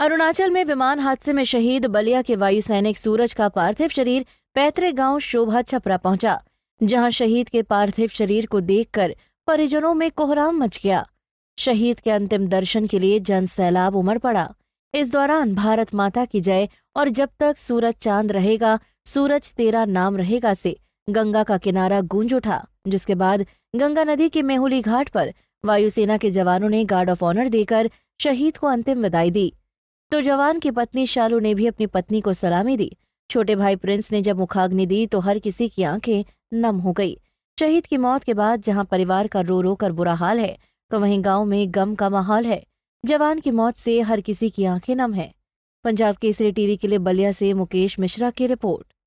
अरुणाचल में विमान हादसे में शहीद बलिया के वायु सैनिक सूरज का पार्थिव शरीर पैतृक गांव शोभा छपरा पहुंचा जहां शहीद के पार्थिव शरीर को देखकर परिजनों में कोहराम मच गया शहीद के अंतिम दर्शन के लिए जन सैलाब उमड़ पड़ा इस दौरान भारत माता की जय और जब तक सूरज चांद रहेगा सूरज तेरा नाम रहेगा से गंगा का किनारा गूंज उठा जिसके बाद गंगा नदी के मेहुली घाट पर वायुसेना के जवानों ने गार्ड ऑफ ऑनर देकर शहीद को अंतिम विदाई दी तो जवान की पत्नी शालू ने भी अपनी पत्नी को सलामी दी छोटे भाई प्रिंस ने जब मुखाग्नि दी तो हर किसी की आंखें नम हो गई शहीद की मौत के बाद जहां परिवार का रो रो कर बुरा हाल है तो वहीं गांव में गम का माहौल है जवान की मौत से हर किसी की आंखें नम है पंजाब केसरी टीवी के लिए बलिया से मुकेश मिश्रा की रिपोर्ट